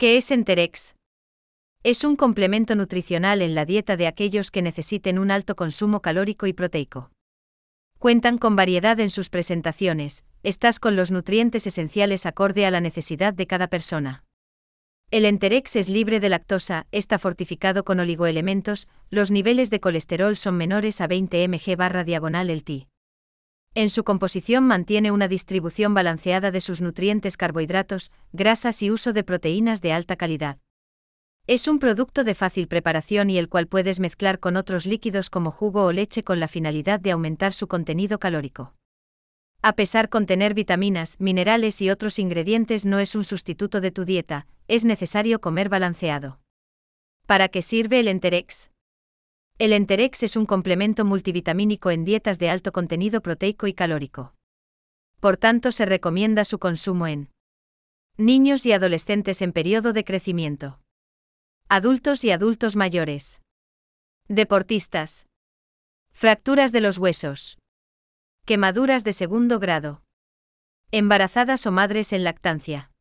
¿Qué es Enterex? Es un complemento nutricional en la dieta de aquellos que necesiten un alto consumo calórico y proteico. Cuentan con variedad en sus presentaciones, estás con los nutrientes esenciales acorde a la necesidad de cada persona. El Enterex es libre de lactosa, está fortificado con oligoelementos, los niveles de colesterol son menores a 20 mg barra diagonal el en su composición mantiene una distribución balanceada de sus nutrientes carbohidratos, grasas y uso de proteínas de alta calidad. Es un producto de fácil preparación y el cual puedes mezclar con otros líquidos como jugo o leche con la finalidad de aumentar su contenido calórico. A pesar contener vitaminas, minerales y otros ingredientes no es un sustituto de tu dieta, es necesario comer balanceado. ¿Para qué sirve el Enterex? El Enterex es un complemento multivitamínico en dietas de alto contenido proteico y calórico. Por tanto, se recomienda su consumo en niños y adolescentes en periodo de crecimiento, adultos y adultos mayores, deportistas, fracturas de los huesos, quemaduras de segundo grado, embarazadas o madres en lactancia,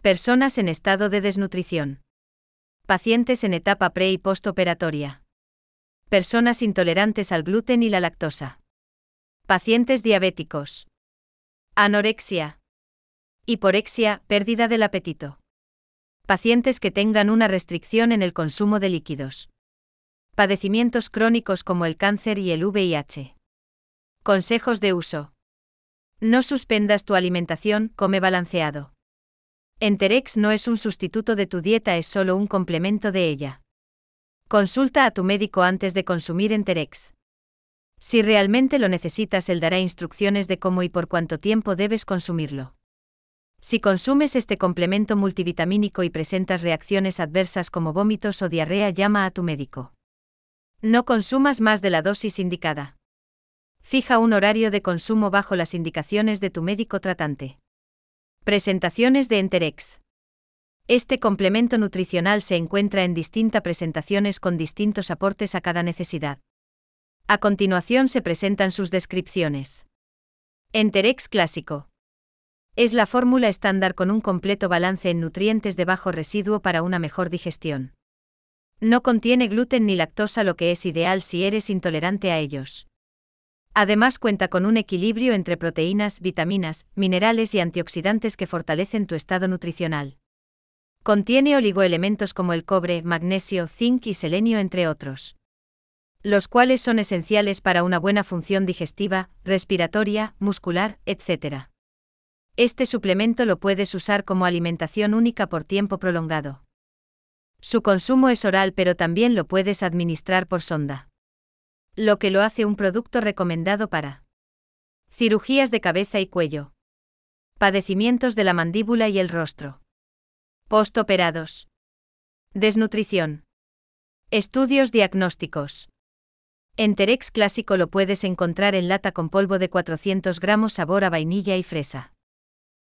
personas en estado de desnutrición, pacientes en etapa pre y postoperatoria personas intolerantes al gluten y la lactosa, pacientes diabéticos, anorexia, hiporexia, pérdida del apetito, pacientes que tengan una restricción en el consumo de líquidos, padecimientos crónicos como el cáncer y el VIH. Consejos de uso. No suspendas tu alimentación, come balanceado. Enterex no es un sustituto de tu dieta, es solo un complemento de ella. Consulta a tu médico antes de consumir Enterex. Si realmente lo necesitas, él dará instrucciones de cómo y por cuánto tiempo debes consumirlo. Si consumes este complemento multivitamínico y presentas reacciones adversas como vómitos o diarrea, llama a tu médico. No consumas más de la dosis indicada. Fija un horario de consumo bajo las indicaciones de tu médico tratante. Presentaciones de Enterex. Este complemento nutricional se encuentra en distintas presentaciones con distintos aportes a cada necesidad. A continuación se presentan sus descripciones. Enterex clásico. Es la fórmula estándar con un completo balance en nutrientes de bajo residuo para una mejor digestión. No contiene gluten ni lactosa, lo que es ideal si eres intolerante a ellos. Además cuenta con un equilibrio entre proteínas, vitaminas, minerales y antioxidantes que fortalecen tu estado nutricional. Contiene oligoelementos como el cobre, magnesio, zinc y selenio, entre otros. Los cuales son esenciales para una buena función digestiva, respiratoria, muscular, etc. Este suplemento lo puedes usar como alimentación única por tiempo prolongado. Su consumo es oral pero también lo puedes administrar por sonda. Lo que lo hace un producto recomendado para cirugías de cabeza y cuello, padecimientos de la mandíbula y el rostro Postoperados. Desnutrición. Estudios diagnósticos. Enterex clásico lo puedes encontrar en lata con polvo de 400 gramos sabor a vainilla y fresa.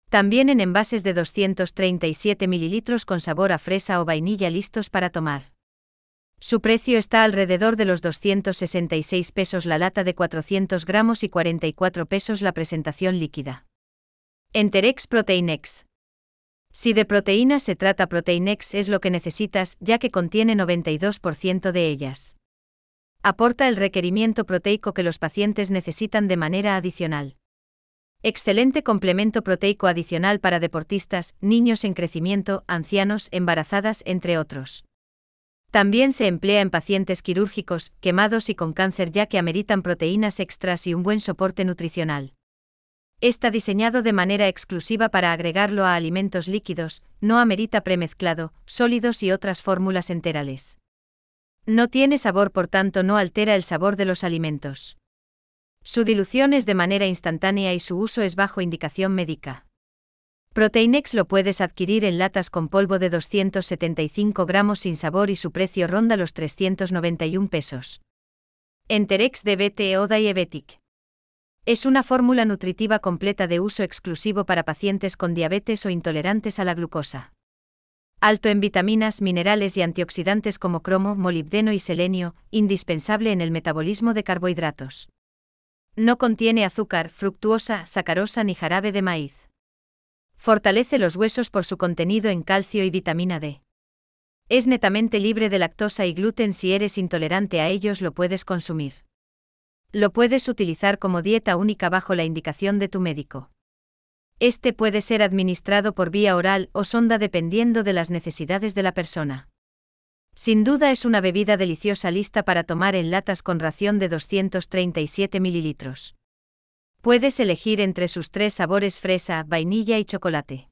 También en envases de 237 mililitros con sabor a fresa o vainilla listos para tomar. Su precio está alrededor de los 266 pesos la lata de 400 gramos y 44 pesos la presentación líquida. Enterex Proteinex. Si de proteínas se trata, Proteinex es lo que necesitas, ya que contiene 92% de ellas. Aporta el requerimiento proteico que los pacientes necesitan de manera adicional. Excelente complemento proteico adicional para deportistas, niños en crecimiento, ancianos, embarazadas, entre otros. También se emplea en pacientes quirúrgicos, quemados y con cáncer ya que ameritan proteínas extras y un buen soporte nutricional. Está diseñado de manera exclusiva para agregarlo a alimentos líquidos, no amerita premezclado, sólidos y otras fórmulas enterales. No tiene sabor, por tanto, no altera el sabor de los alimentos. Su dilución es de manera instantánea y su uso es bajo indicación médica. Proteinex lo puedes adquirir en latas con polvo de 275 gramos sin sabor y su precio ronda los 391 pesos. Enterex de BTE y es una fórmula nutritiva completa de uso exclusivo para pacientes con diabetes o intolerantes a la glucosa. Alto en vitaminas, minerales y antioxidantes como cromo, molibdeno y selenio, indispensable en el metabolismo de carbohidratos. No contiene azúcar, fructuosa, sacarosa ni jarabe de maíz. Fortalece los huesos por su contenido en calcio y vitamina D. Es netamente libre de lactosa y gluten si eres intolerante a ellos lo puedes consumir. Lo puedes utilizar como dieta única bajo la indicación de tu médico. Este puede ser administrado por vía oral o sonda dependiendo de las necesidades de la persona. Sin duda es una bebida deliciosa lista para tomar en latas con ración de 237 mililitros. Puedes elegir entre sus tres sabores fresa, vainilla y chocolate.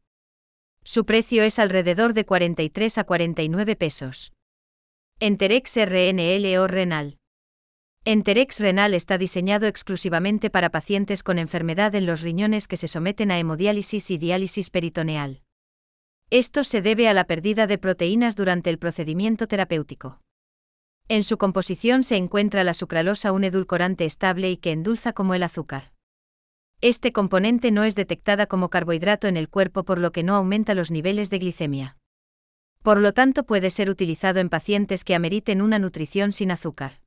Su precio es alrededor de 43 a 49 pesos. Enterex RNL o renal. Enterex renal está diseñado exclusivamente para pacientes con enfermedad en los riñones que se someten a hemodiálisis y diálisis peritoneal. Esto se debe a la pérdida de proteínas durante el procedimiento terapéutico. En su composición se encuentra la sucralosa, un edulcorante estable y que endulza como el azúcar. Este componente no es detectada como carbohidrato en el cuerpo por lo que no aumenta los niveles de glicemia. Por lo tanto puede ser utilizado en pacientes que ameriten una nutrición sin azúcar.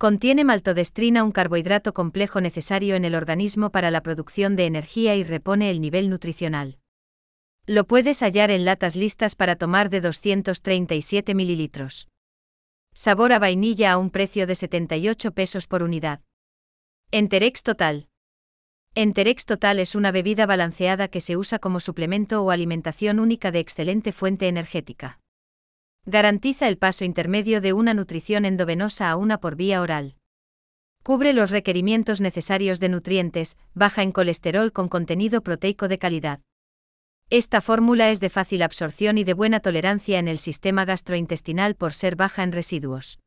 Contiene maltodestrina, un carbohidrato complejo necesario en el organismo para la producción de energía y repone el nivel nutricional. Lo puedes hallar en latas listas para tomar de 237 mililitros. Sabor a vainilla a un precio de 78 pesos por unidad. Enterex Total. Enterex Total es una bebida balanceada que se usa como suplemento o alimentación única de excelente fuente energética. Garantiza el paso intermedio de una nutrición endovenosa a una por vía oral. Cubre los requerimientos necesarios de nutrientes, baja en colesterol con contenido proteico de calidad. Esta fórmula es de fácil absorción y de buena tolerancia en el sistema gastrointestinal por ser baja en residuos.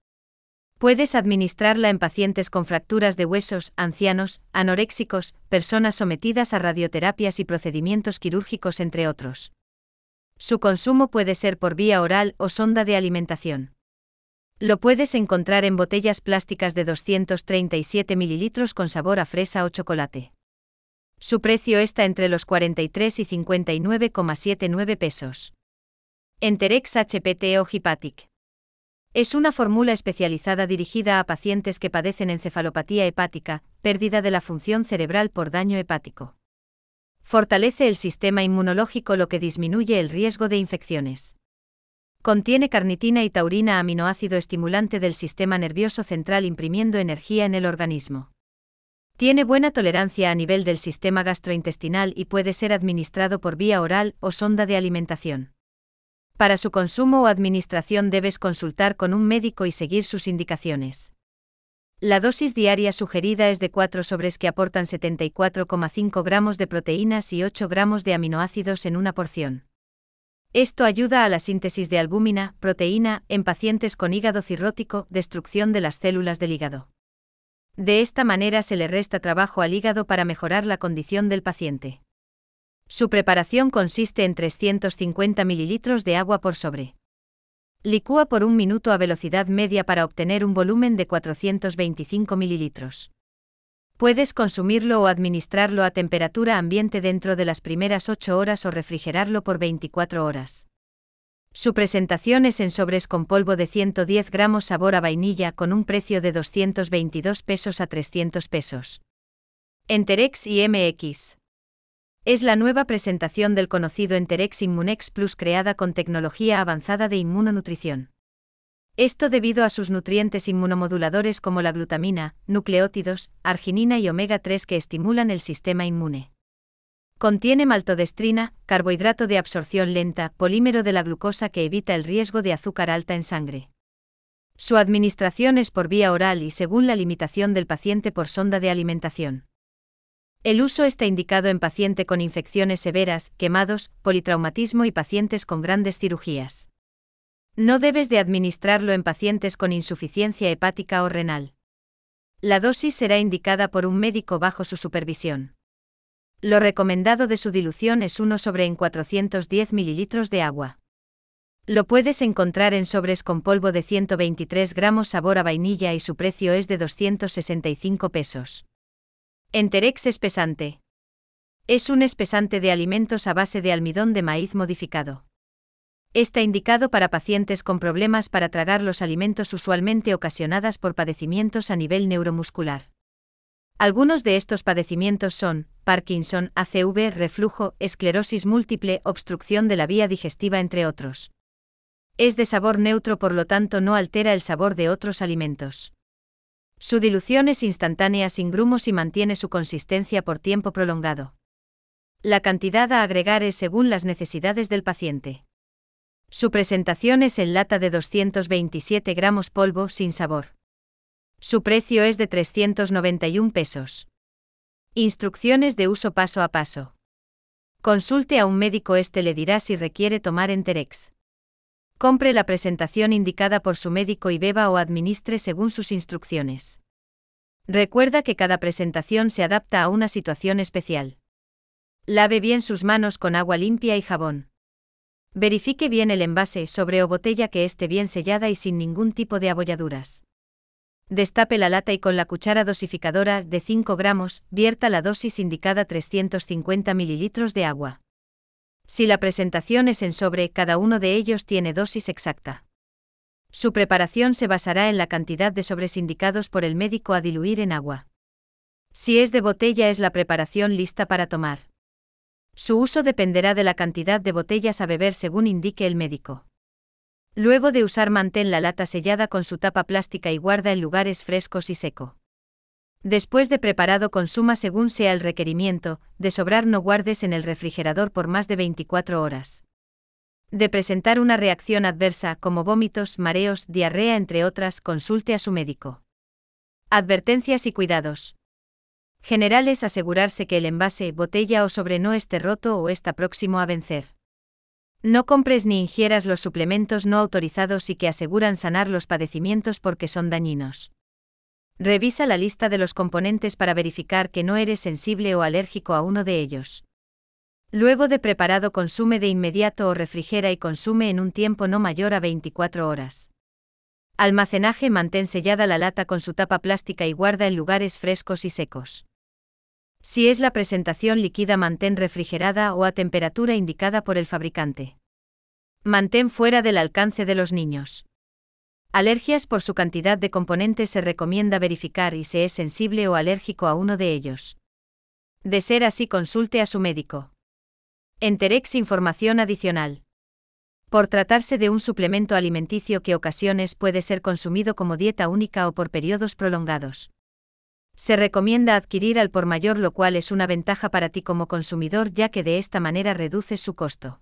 Puedes administrarla en pacientes con fracturas de huesos, ancianos, anoréxicos, personas sometidas a radioterapias y procedimientos quirúrgicos, entre otros. Su consumo puede ser por vía oral o sonda de alimentación. Lo puedes encontrar en botellas plásticas de 237 mililitros con sabor a fresa o chocolate. Su precio está entre los 43 y 59,79 pesos. Enterex HPT o Es una fórmula especializada dirigida a pacientes que padecen encefalopatía hepática, pérdida de la función cerebral por daño hepático. Fortalece el sistema inmunológico lo que disminuye el riesgo de infecciones. Contiene carnitina y taurina, aminoácido estimulante del sistema nervioso central imprimiendo energía en el organismo. Tiene buena tolerancia a nivel del sistema gastrointestinal y puede ser administrado por vía oral o sonda de alimentación. Para su consumo o administración debes consultar con un médico y seguir sus indicaciones. La dosis diaria sugerida es de 4 sobres que aportan 74,5 gramos de proteínas y 8 gramos de aminoácidos en una porción. Esto ayuda a la síntesis de albúmina, proteína, en pacientes con hígado cirrótico, destrucción de las células del hígado. De esta manera se le resta trabajo al hígado para mejorar la condición del paciente. Su preparación consiste en 350 mililitros de agua por sobre. Licúa por un minuto a velocidad media para obtener un volumen de 425 mililitros. Puedes consumirlo o administrarlo a temperatura ambiente dentro de las primeras 8 horas o refrigerarlo por 24 horas. Su presentación es en sobres con polvo de 110 gramos sabor a vainilla con un precio de 222 pesos a 300 pesos. Enterex y MX. Es la nueva presentación del conocido Enterex Immunex Plus creada con tecnología avanzada de inmunonutrición. Esto debido a sus nutrientes inmunomoduladores como la glutamina, nucleótidos, arginina y omega 3 que estimulan el sistema inmune. Contiene maltodestrina, carbohidrato de absorción lenta, polímero de la glucosa que evita el riesgo de azúcar alta en sangre. Su administración es por vía oral y según la limitación del paciente por sonda de alimentación. El uso está indicado en paciente con infecciones severas, quemados, politraumatismo y pacientes con grandes cirugías. No debes de administrarlo en pacientes con insuficiencia hepática o renal. La dosis será indicada por un médico bajo su supervisión. Lo recomendado de su dilución es uno sobre en 410 mililitros de agua. Lo puedes encontrar en sobres con polvo de 123 gramos sabor a vainilla y su precio es de 265 pesos. Enterex espesante. Es un espesante de alimentos a base de almidón de maíz modificado. Está indicado para pacientes con problemas para tragar los alimentos usualmente ocasionadas por padecimientos a nivel neuromuscular. Algunos de estos padecimientos son Parkinson, ACV, reflujo, esclerosis múltiple, obstrucción de la vía digestiva, entre otros. Es de sabor neutro, por lo tanto no altera el sabor de otros alimentos. Su dilución es instantánea sin grumos y mantiene su consistencia por tiempo prolongado. La cantidad a agregar es según las necesidades del paciente. Su presentación es en lata de 227 gramos polvo sin sabor. Su precio es de 391 pesos. Instrucciones de uso paso a paso. Consulte a un médico, este le dirá si requiere tomar Enterex. Compre la presentación indicada por su médico y beba o administre según sus instrucciones. Recuerda que cada presentación se adapta a una situación especial. Lave bien sus manos con agua limpia y jabón. Verifique bien el envase, sobre o botella que esté bien sellada y sin ningún tipo de abolladuras. Destape la lata y con la cuchara dosificadora de 5 gramos, vierta la dosis indicada 350 mililitros de agua. Si la presentación es en sobre, cada uno de ellos tiene dosis exacta. Su preparación se basará en la cantidad de sobres indicados por el médico a diluir en agua. Si es de botella es la preparación lista para tomar. Su uso dependerá de la cantidad de botellas a beber según indique el médico. Luego de usar mantén la lata sellada con su tapa plástica y guarda en lugares frescos y seco. Después de preparado consuma según sea el requerimiento, de sobrar no guardes en el refrigerador por más de 24 horas. De presentar una reacción adversa como vómitos, mareos, diarrea, entre otras, consulte a su médico. Advertencias y cuidados. Generales asegurarse que el envase, botella o sobre no esté roto o está próximo a vencer. No compres ni ingieras los suplementos no autorizados y que aseguran sanar los padecimientos porque son dañinos. Revisa la lista de los componentes para verificar que no eres sensible o alérgico a uno de ellos. Luego de preparado consume de inmediato o refrigera y consume en un tiempo no mayor a 24 horas. Almacenaje Mantén sellada la lata con su tapa plástica y guarda en lugares frescos y secos. Si es la presentación líquida mantén refrigerada o a temperatura indicada por el fabricante. Mantén fuera del alcance de los niños. Alergias por su cantidad de componentes se recomienda verificar y se es sensible o alérgico a uno de ellos. De ser así consulte a su médico. Enterex información adicional. Por tratarse de un suplemento alimenticio que ocasiones puede ser consumido como dieta única o por periodos prolongados. Se recomienda adquirir al por mayor lo cual es una ventaja para ti como consumidor ya que de esta manera reduces su costo.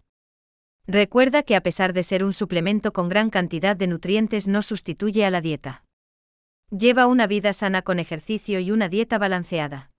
Recuerda que a pesar de ser un suplemento con gran cantidad de nutrientes no sustituye a la dieta. Lleva una vida sana con ejercicio y una dieta balanceada.